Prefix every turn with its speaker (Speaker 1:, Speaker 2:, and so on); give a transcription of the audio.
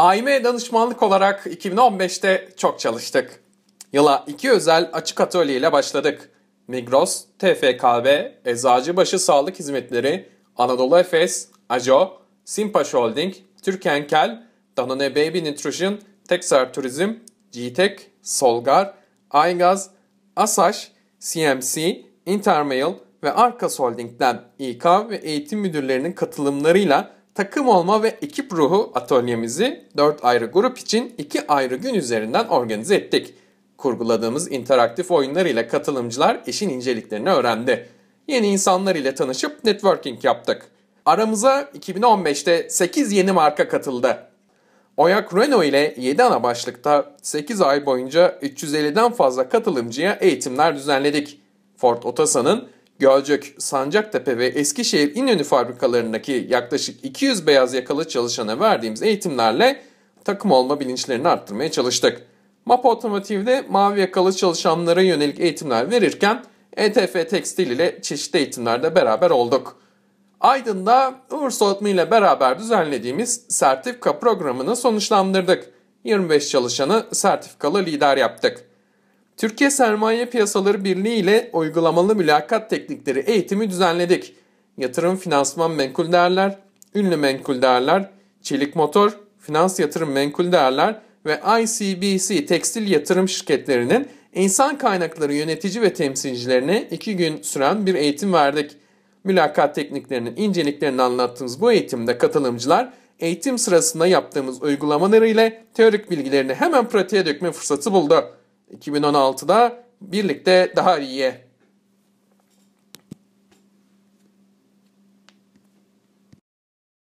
Speaker 1: AYM danışmanlık olarak 2015'te çok çalıştık. Yıla iki özel açık atölye ile başladık. Migros, TFKB, Eczacıbaşı Sağlık Hizmetleri, Anadolu Efes, Ajo, Simpaş Holding, Türkenkel, Danone Baby Nutrition, Texar Turizm, GTEK, Solgar, Aygaz, Asaş, CMC, Intermail ve Arkas Holding'den İK ve eğitim müdürlerinin katılımlarıyla takım olma ve ekip ruhu atölyemizi 4 ayrı grup için 2 ayrı gün üzerinden organize ettik. Kurguladığımız interaktif oyunlar ile katılımcılar işin inceliklerini öğrendi. Yeni insanlar ile tanışıp networking yaptık. Aramıza 2015'te 8 yeni marka katıldı. Oyak Renault ile 7 ana başlıkta 8 ay boyunca 350'den fazla katılımcıya eğitimler düzenledik. Ford Otosan'ın Gölcük, Sancaktepe ve Eskişehir İnönü fabrikalarındaki yaklaşık 200 beyaz yakalı çalışana verdiğimiz eğitimlerle takım olma bilinçlerini arttırmaya çalıştık. MAP Otomotiv'de mavi yakalı çalışanlara yönelik eğitimler verirken ETF Tekstil ile çeşitli eğitimlerde beraber olduk. Aydın'da Uğur Soğutma ile beraber düzenlediğimiz sertifika programını sonuçlandırdık. 25 çalışanı sertifikalı lider yaptık. Türkiye Sermaye Piyasaları Birliği ile uygulamalı mülakat teknikleri eğitimi düzenledik. Yatırım finansman menkul değerler, ünlü menkul değerler, çelik motor, finans yatırım menkul değerler ve ICBC tekstil yatırım şirketlerinin insan kaynakları yönetici ve temsilcilerine 2 gün süren bir eğitim verdik. Mülakat tekniklerinin inceliklerini anlattığımız bu eğitimde katılımcılar eğitim sırasında yaptığımız uygulamaları ile teorik bilgilerini hemen pratiğe dökme fırsatı buldu. 2016'da birlikte daha iyiye